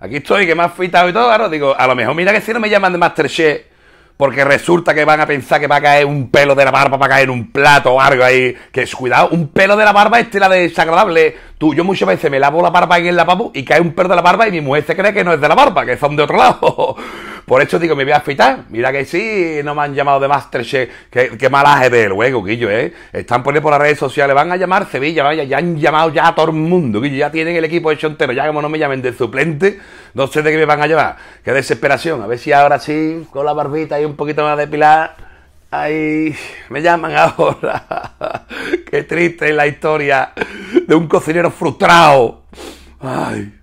aquí estoy, que me ha fitado y todo, claro, digo, a lo mejor mira que si no me llaman de Masterchef, porque resulta que van a pensar que va a caer un pelo de la barba va a caer un plato o algo ahí, que es cuidado, un pelo de la barba es tela desagradable. Tú, yo muchas veces me lavo la barba en la papu y cae un pelo de la barba y mi mujer se cree que no es de la barba, que son de otro lado. Por eso digo, me voy a afeitar. Mira que sí, no me han llamado de Masterchef. Qué, qué malaje del juego, Guillo, ¿eh? Están poniendo por las redes sociales, van a llamar Sevilla, vaya, ya han llamado ya a todo el mundo, Guillo, ya tienen el equipo hecho entero. Ya como no me llamen de suplente, no sé de qué me van a llamar. Qué desesperación. A ver si ahora sí, con la barbita y un poquito más de pilar. ahí me llaman ahora. Qué triste es la historia de un cocinero frustrado. Ay.